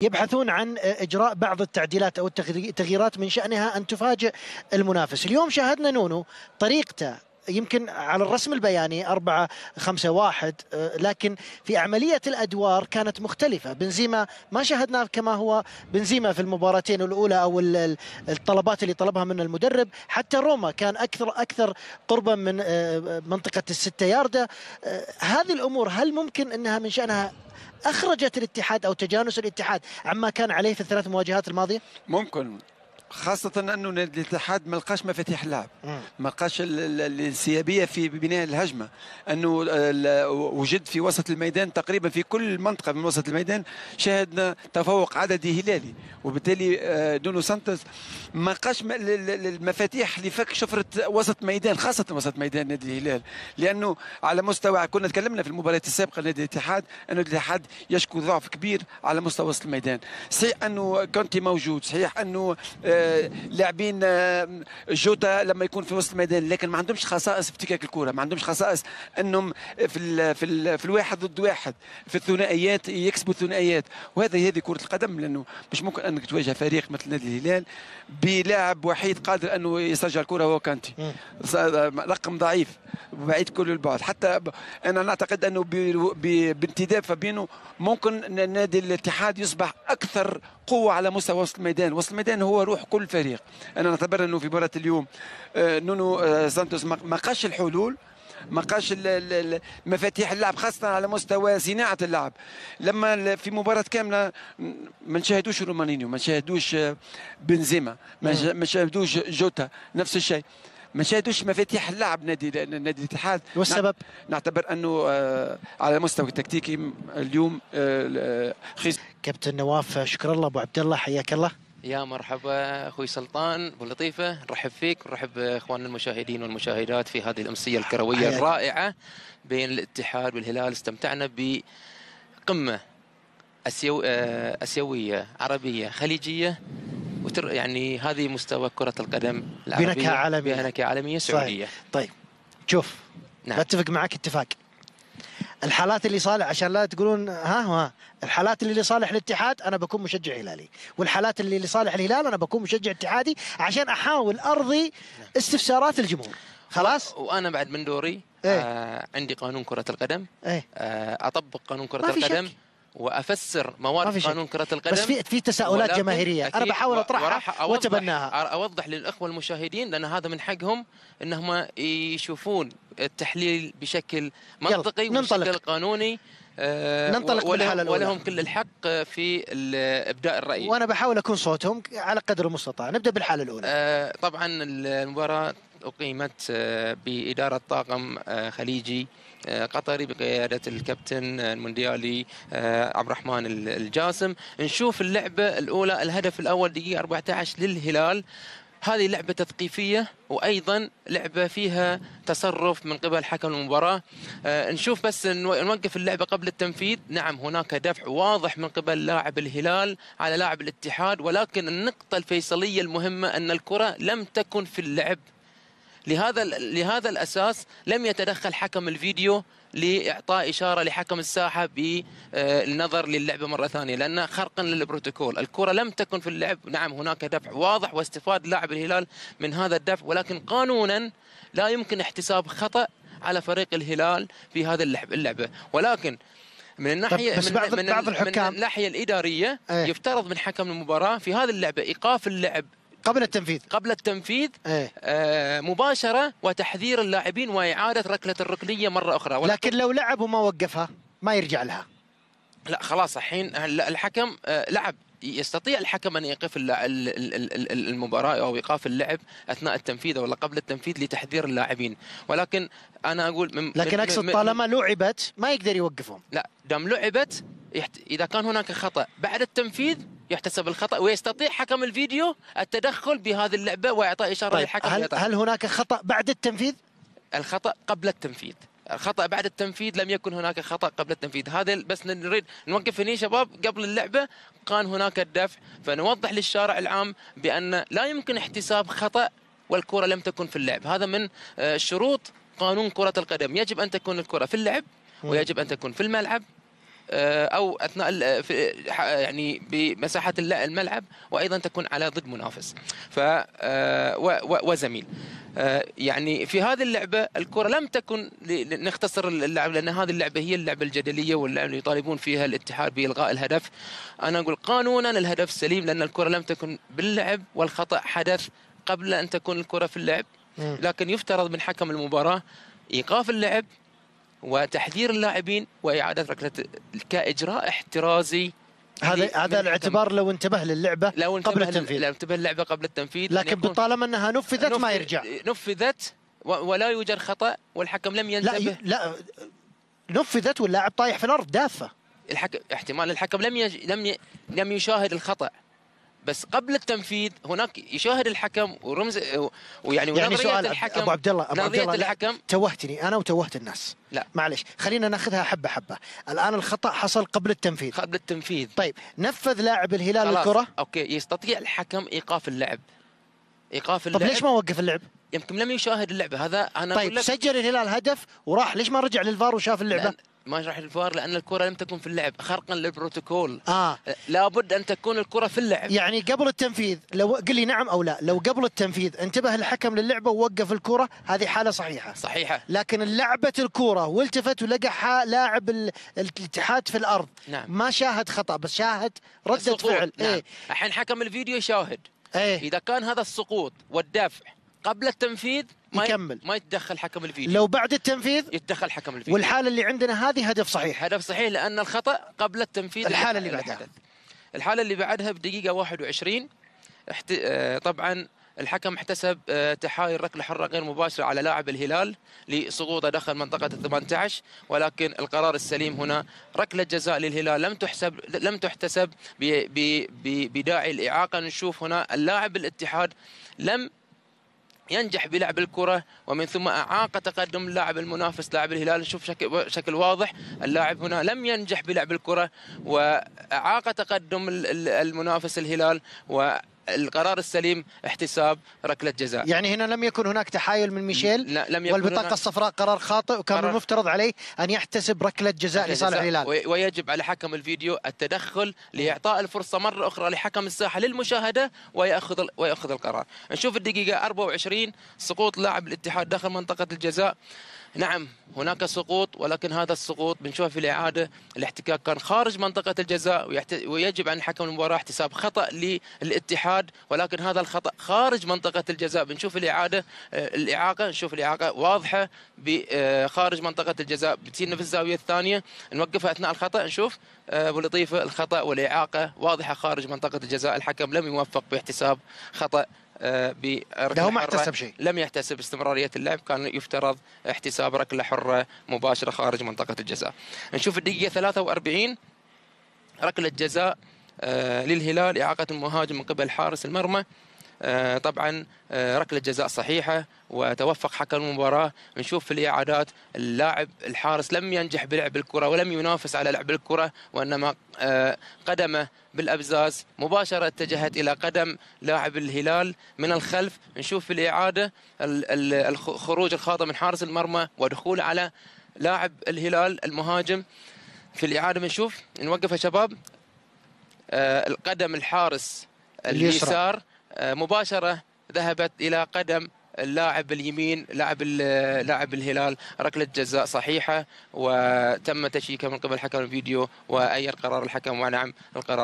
يبحثون عن اجراء بعض التعديلات او التغييرات من شانها ان تفاجئ المنافس، اليوم شاهدنا نونو طريقته يمكن على الرسم البياني أربعة خمسة واحد آه، لكن في عملية الأدوار كانت مختلفة بنزيما ما شاهدناه كما هو بنزيما في المباراتين الأولى أو الطلبات اللي طلبها من المدرب حتى روما كان أكثر أكثر قربا من آه، منطقة الستة ياردة آه، هذه الأمور هل ممكن أنها من شأنها أخرجت الاتحاد أو تجانس الاتحاد عما كان عليه في الثلاث مواجهات الماضية؟ ممكن خاصة أنه نادي الاتحاد ما لقاش مفاتيح اللعب ما لقاش الانسيابية في بناء الهجمة أنه وجد في وسط الميدان تقريبا في كل منطقة من وسط الميدان شاهدنا تفوق عددي هلالي وبالتالي آه، دونو سانتوس ما لقاش المفاتيح لفك شفرة وسط ميدان خاصة وسط ميدان نادي الهلال لأنه على مستوى كنا تكلمنا في المباريات السابقة نادي الاتحاد أنه الاتحاد يشكو ضعف كبير على مستوى وسط الميدان صحيح أنه كونتي موجود صحيح أنه آه، لاعبين جوتا لما يكون في وسط الميدان لكن ما عندهمش خصائص في افتكاك الكره ما عندهمش خصائص انهم في الـ في, الـ في الواحد ضد واحد في الثنائيات يكسبوا الثنائيات وهذا هذه كره القدم لانه مش ممكن انك تواجه فريق مثل نادي الهلال بلاعب وحيد قادر انه يسجل الكره هو كانتي آه، رقم ضعيف بعيد كل البعد حتى انا نعتقد انه بانتداب فابينو ممكن نادي الاتحاد يصبح اكثر قوة على مستوى وسط الميدان وسط الميدان هو روح كل فريق أنا نعتبر أنه في مباراة اليوم آه، نونو آه، سانتوس ما قاش الحلول ما قاش مفاتيح اللعب خاصة على مستوى صناعة اللعب لما في مباراة كاملة ما نشاهدوش رومانينيو ما نشاهدوش آه، بنزيما نعم. ما نشاهدوش جوتا نفس الشيء ما شادوش مفاتيح اللعب نادي نادي الاتحاد والسبب نعتبر انه آه، على المستوى التكتيكي اليوم آه، آه، خيس كابتن نواف شكر الله ابو عبد الله حياك الله يا مرحبا اخوي سلطان ابو لطيفه نرحب فيك ونرحب باخواننا المشاهدين والمشاهدات في هذه الامسيه الكرويه حياتي. الرائعه بين الاتحاد والهلال استمتعنا بقمه اسيو اسيويه عربيه خليجيه وتر يعني هذه مستوى كرة القدم العربية بنكهة عالمية بنكهة عالمية سعودية صحيح. طيب شوف نعم. اتفق معك اتفاق الحالات اللي صالح عشان لا تقولون ها ها الحالات اللي لصالح الاتحاد انا بكون مشجع هلالي والحالات اللي لصالح الهلال انا بكون مشجع اتحادي عشان احاول ارضي استفسارات الجمهور خلاص وانا بعد من دوري ايه؟ آه عندي قانون كرة القدم ايه؟ آه اطبق قانون كرة القدم شك. وافسر مواد قانون كره القدم بس في في تساؤلات جماهيريه انا بحاول اطرحها واتبناها اوضح للاخوه المشاهدين لان هذا من حقهم انهم يشوفون التحليل بشكل منطقي وبشكل قانوني آه، ننطلق بالحاله ولهم كل الحق في ابداء الراي وانا بحاول اكون صوتهم على قدر المستطاع نبدا بالحاله الاولى آه طبعا المباراه أقيمت آه، بإدارة طاقم آه، خليجي آه، قطري بقيادة الكابتن المونديالي عبد الرحمن الجاسم نشوف اللعبة الأولى الهدف الأول دقيقة 14 للهلال هذه لعبة تثقيفية وأيضا لعبة فيها تصرف من قبل حكم المباراة أه نشوف بس نوقف اللعبة قبل التنفيذ نعم هناك دفع واضح من قبل لاعب الهلال على لاعب الاتحاد ولكن النقطة الفيصلية المهمة أن الكرة لم تكن في اللعب لهذا لهذا الاساس لم يتدخل حكم الفيديو لاعطاء اشاره لحكم الساحه بالنظر آه، للعبه مره ثانيه لان خرقا للبروتوكول، الكره لم تكن في اللعب، نعم هناك دفع واضح واستفاد لاعب الهلال من هذا الدفع ولكن قانونا لا يمكن احتساب خطا على فريق الهلال في هذا اللعبه، ولكن من الناحيه بس من بعض من بعض الحكام من الناحيه الاداريه أيه. يفترض من حكم المباراه في هذه اللعبه ايقاف اللعب قبل التنفيذ قبل التنفيذ ايه؟ آه مباشره وتحذير اللاعبين واعاده ركله الركنيه مره اخرى ولكن... لكن لو لعب وما وقفها ما يرجع لها لا خلاص الحين الحكم آه لعب يستطيع الحكم ان يوقف المباراه او ايقاف اللعب اثناء التنفيذ ولا قبل التنفيذ لتحذير اللاعبين ولكن انا اقول من لكن اقصد طالما لعبت ما يقدر يوقفهم لا دام لعبت اذا كان هناك خطا بعد التنفيذ يحتسب الخطا ويستطيع حكم الفيديو التدخل بهذه اللعبه واعطاء اشاره طيب للحكم هل, هل هناك خطا بعد التنفيذ؟ الخطا قبل التنفيذ الخطا بعد التنفيذ لم يكن هناك خطا قبل التنفيذ هذا بس نريد نوقف هنا شباب قبل اللعبه كان هناك الدفع فنوضح للشارع العام بان لا يمكن احتساب خطا والكره لم تكن في اللعب هذا من آه، شروط قانون كره القدم يجب ان تكون الكره في اللعب ويجب ان تكون في الملعب آه، او اثناء آه، آه، يعني بمساحه الملعب وايضا تكون على ضد منافس ف وزميل يعني في هذه اللعبة الكرة لم تكن نختصر اللعب لأن هذه اللعبة هي اللعبة الجدلية واللعبة اللي يطالبون فيها الاتحاد بإلغاء الهدف أنا أقول قانونا الهدف سليم لأن الكرة لم تكن باللعب والخطأ حدث قبل أن تكون الكرة في اللعب لكن يفترض من حكم المباراة إيقاف اللعب وتحذير اللاعبين واعاده ركله كاجراء احترازي هذا هذا الاعتبار لو انتبه للعبه لو انتبه قبل التنفيذ لو انتبه للعبه قبل التنفيذ لكن بطالما انها نفذت نفذ ما يرجع نفذت ولا يوجد خطا والحكم لم ينتبه لا لا نفذت واللاعب طايح في الارض دافه الحكم احتمال الحكم لم يج... لم ي... لم يشاهد الخطا بس قبل التنفيذ هناك يشاهد الحكم ورمز ويعني يعني سؤال الحكم ابو عبد الله ابو عبد الله الحكم توهتني انا وتوهت الناس لا معلش خلينا ناخذها حبه حبه الان الخطا حصل قبل التنفيذ قبل التنفيذ طيب نفذ لاعب الهلال الكره اوكي يستطيع الحكم ايقاف اللعب ايقاف اللعب طيب ليش ما وقف اللعب؟ يمكن لم يشاهد اللعبه هذا انا طيب سجل الهلال هدف وراح ليش ما رجع للفار وشاف اللعبه؟ ما يشرح الفار لان الكره لم تكن في اللعب خرقا للبروتوكول اه لابد ان تكون الكره في اللعب يعني قبل التنفيذ لو قل لي نعم او لا لو قبل التنفيذ انتبه الحكم للعبه ووقف الكره هذه حاله صحيحه صحيحه لكن لعبه الكره والتفت ولقى لاعب الاتحاد في الارض نعم. ما شاهد خطا بس شاهد رده فعل نعم. ايه الحين حكم الفيديو شاهد ايه اذا كان هذا السقوط والدفع قبل التنفيذ يكمل ما يتدخل حكم الفيديو لو بعد التنفيذ يتدخل حكم الفيديو والحاله اللي عندنا هذه هدف صحيح هدف صحيح لان الخطا قبل التنفيذ الحاله اللي, اللي بعدها الحاله اللي بعدها بدقيقه 21 احت... اه طبعا الحكم احتسب اه تحايل ركله حره غير مباشره على لاعب الهلال لسقوطه داخل منطقه ال 18 ولكن القرار السليم هنا ركله جزاء للهلال لم تحسب لم تحتسب ب... ب... بداعي الاعاقه نشوف هنا اللاعب الاتحاد لم ينجح بلعب الكره ومن ثم اعاق تقدم اللاعب المنافس لاعب الهلال نشوف بشكل واضح اللاعب هنا لم ينجح بلعب الكره واعاق تقدم المنافس الهلال و القرار السليم احتساب ركله جزاء يعني هنا لم يكن هناك تحايل من ميشيل لا لم يكن والبطاقه الصفراء قرار خاطئ وكان قرار المفترض عليه ان يحتسب ركله جزاء لصالح الهلال ويجب على حكم الفيديو التدخل لاعطاء الفرصه مره اخرى لحكم الساحه للمشاهده وياخذ وياخذ القرار نشوف الدقيقه 24 سقوط لاعب الاتحاد داخل منطقه الجزاء نعم هناك سقوط ولكن هذا السقوط بنشوفه في الإعادة الاحتكاك كان خارج منطقة الجزاء ويجب عن حكم المباراة احتساب خطأ للاتحاد ولكن هذا الخطأ خارج منطقة الجزاء بنشوف الإعادة آه، الإعاقة نشوف الإعاقة واضحة آه، خارج منطقة الجزاء بتينا في الزاوية الثانية نوقفها أثناء الخطأ نشوف آه، أبو لطيفة الخطأ والإعاقة واضحة خارج منطقة الجزاء الحكم لم يوفق باحتساب خطأ ده آه، هو ما احتسب شيء لم يحتسب استمراريه اللعب كان يفترض احتساب ركله حره مباشره خارج منطقه الجزاء نشوف الدقيقه 43 ركله جزاء آه، للهلال اعاقه المهاجم من قبل حارس المرمى آه، طبعا آه، ركله جزاء صحيحه وتوفق حكم المباراه نشوف في الاعادات اللاعب الحارس لم ينجح بلعب الكره ولم ينافس على لعب الكره وانما آه، قدمه بالابزاز مباشره اتجهت الى قدم لاعب الهلال من الخلف نشوف في الاعاده خروج الخاطئ من حارس المرمى ودخول على لاعب الهلال المهاجم في الاعاده بنشوف نوقف يا شباب القدم الحارس اليسار آه، مباشره ذهبت الى قدم اللاعب اليمين لاعب لاعب الهلال ركله جزاء صحيحه وتم تشييكها من قبل حكم الفيديو واي قرار الحكم ونعم القرار